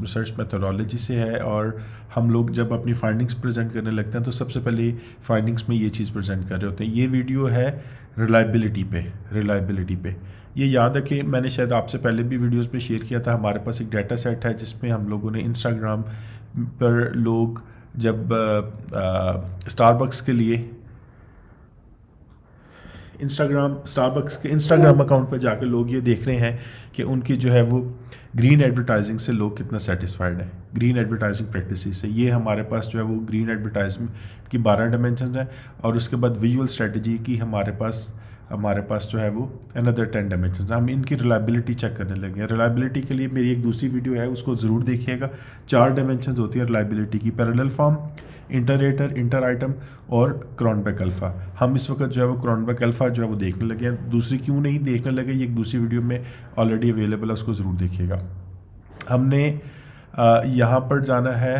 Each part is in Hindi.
रिसर्च मेथोडोलॉजी से है और हम लोग जब अपनी फाइंडिंग्स प्रेजेंट करने लगते हैं तो सबसे पहले फाइंडिंग्स में ये चीज़ प्रेजेंट कर रहे होते हैं ये वीडियो है रिलायबिलिटी पे रिलायबिलिटी पे ये याद है कि मैंने शायद आपसे पहले भी वीडियोस पे शेयर किया था हमारे पास एक डाटा सेट है जिसमें हम लोगों ने इंस्टाग्राम पर लोग जब स्टारबक्स के लिए इंस्टाग्राम स्टारबक्स के इंस्टाग्राम अकाउंट पर जाकर लोग ये देख रहे हैं कि उनकी जो है वो ग्रीन एडवर्टाइजिंग से लोग कितना सेटिस्फाइड हैं ग्रीन एडवर्टाइजिंग प्रैक्टिस से ये हमारे पास जो है वो ग्रीन एडवर्टाइजमेंट की बारह डायमेंशन हैं और उसके बाद विजुअल स्ट्रेटजी की हमारे पास हमारे पास जो है वो अनदर टेन डायमेंशन हम इनकी रिलायबिलिटी चेक करने लगे हैं रिलायबिलिटी के लिए मेरी एक दूसरी वीडियो है उसको ज़रूर देखिएगा चार डायमेंशन होती है रिलायबिलिटी की parallel form interrater inter item और क्रॉनबैक अल्फ़ा हम इस वक्त जो है वो क्रॉनबैक अल्फ़ा जो है वो देखने लगे हैं दूसरी क्यों नहीं देखने लगे ये एक दूसरी वीडियो में ऑलरेडी अवेलेबल है उसको ज़रूर देखिएगा हमने यहाँ पर जाना है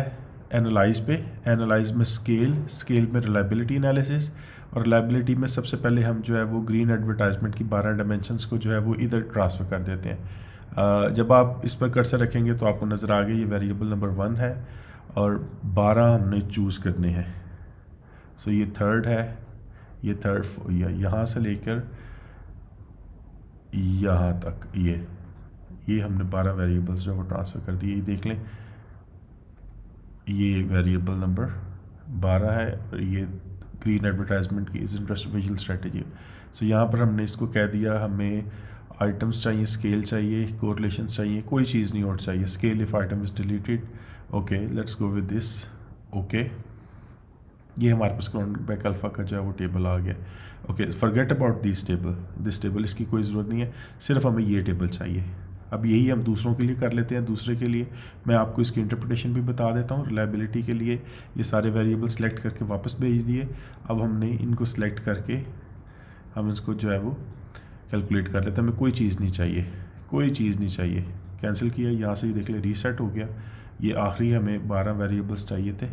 एनालाइज पे एनालाइज में स्केल स्केल में रिलायबिलिटी एनालिसिस और लाइबिलिटी में सबसे पहले हम जो है वो ग्रीन एडवर्टाइजमेंट की बारह डायमेंशनस को जो है वो इधर ट्रांसफ़र कर देते हैं जब आप इस पर कर्सर रखेंगे तो आपको नज़र आ गई ये वेरिएबल नंबर वन है और बारह हमने चूज़ करने हैं सो ये थर्ड है ये थर्ड यहाँ से लेकर यहाँ तक ये ये हमने बारह वेरिएबल्स जो है वो ट्रांसफ़र कर दिए ये देख लें ये वेरिएबल नंबर बारह है और ये ग्रीन एडवर्टाइजमेंट की is interest visual strategy so यहाँ पर हमने इसको कह दिया हमें आइटम्स चाहिए स्केल चाहिए कोरिलेशन चाहिए कोई चीज़ नहीं और चाहिए scale if item is deleted okay let's go with this okay ये हमारे पास कौन बैक अल्फ़ा का जो है वो टेबल आ गया okay forget about this table this table इसकी कोई ज़रूरत नहीं है सिर्फ हमें ये टेबल चाहिए अब यही हम दूसरों के लिए कर लेते हैं दूसरे के लिए मैं आपको इसकी इंटरप्रटेशन भी बता देता हूँ रिलायबिलिटी के लिए ये सारे वेरिएबल सेलेक्ट करके वापस भेज दिए अब हमने इनको सेलेक्ट करके हम इसको जो है वो कैलकुलेट कर लेते हैं हमें कोई चीज़ नहीं चाहिए कोई चीज़ नहीं चाहिए कैंसिल किया यहाँ से ही देख ले रीसेट हो गया ये आखिरी हमें बारह वेरिएबल्स चाहिए थे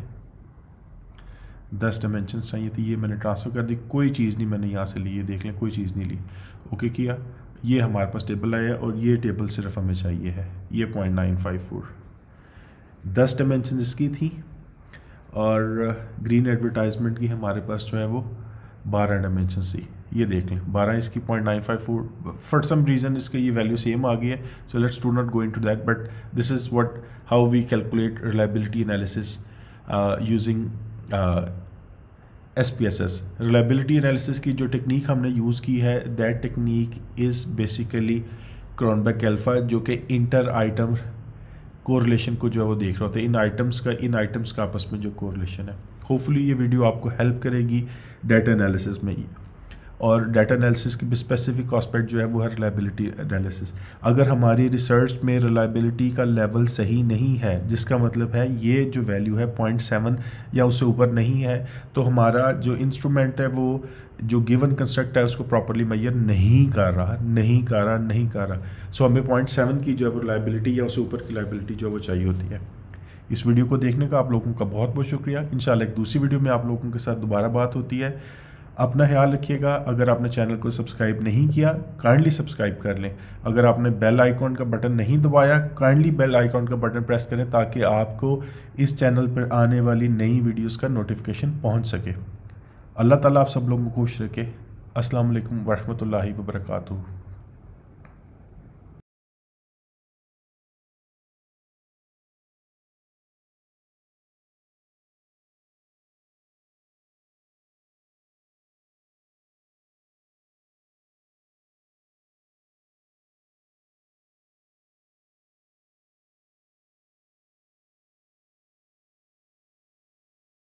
दस डायमेंशन चाहिए थे ये मैंने ट्रांसफ़र कर दी कोई चीज़ नहीं मैंने यहाँ से ली ये देख लें कोई चीज़ नहीं ली ओके किया ये हमारे पास टेबल आया और ये टेबल सिर्फ हमें चाहिए है ये पॉइंट नाइन फाइव फोर दस डिमेंशन इसकी थी और ग्रीन एडवर्टाइजमेंट की हमारे पास जो है वो बारह डायमेंशन थी ये देख लें बारह इसकी point nine five four for some reason इसके ये वैल्यू सेम आ गई है so let's do not going to that but this is what how we calculate reliability analysis using S P S S reliability analysis की जो टेक्निक हमने यूज़ की है that technique is basically Cronbach alpha जो कि इंटर आइटम कोरिलेशन को जो है वो देख रहा होता है इन आइटम्स का इन आइटम्स का आपस में जो कोरिलेशन है होपफुली ये वीडियो आपको हेल्प करेगी डेटा एनालिसिस में और डाटा एनालिसिस की भी स्पेसिफिक आस्पेक्ट जो है वो है रिलायबिलिटी एनालिसिस अगर हमारी रिसर्च में रिलायबिलिटी का लेवल सही नहीं है जिसका मतलब है ये जो वैल्यू है पॉइंट सेवन या उससे ऊपर नहीं है तो हमारा जो इंस्ट्रूमेंट है वो जो गिवन कंस्ट्रक्ट है उसको प्रॉपरली मैयर नहीं कर रहा नहीं कर रहा नहीं कर रहा सो हमें पॉइंट सेवन की जो है वो रिलायबिलिटी या उससे ऊपर की लाइबिलिटी जो है वो चाहिए होती है इस वीडियो को देखने का आप लोगों का बहुत बहुत शुक्रिया इन एक दूसरी वीडियो में आप लोगों के साथ दोबारा बात होती है अपना ख्याल रखिएगा अगर आपने चैनल को सब्सक्राइब नहीं किया काइंडली सब्सक्राइब कर लें अगर आपने बेल आइकॉन का बटन नहीं दबाया काइंडली बेल आइकॉन का बटन प्रेस करें ताकि आपको इस चैनल पर आने वाली नई वीडियोस का नोटिफिकेशन पहुंच सके अल्लाह ताला आप सब लोग को खुश रखे असलम वरहमल वबरकू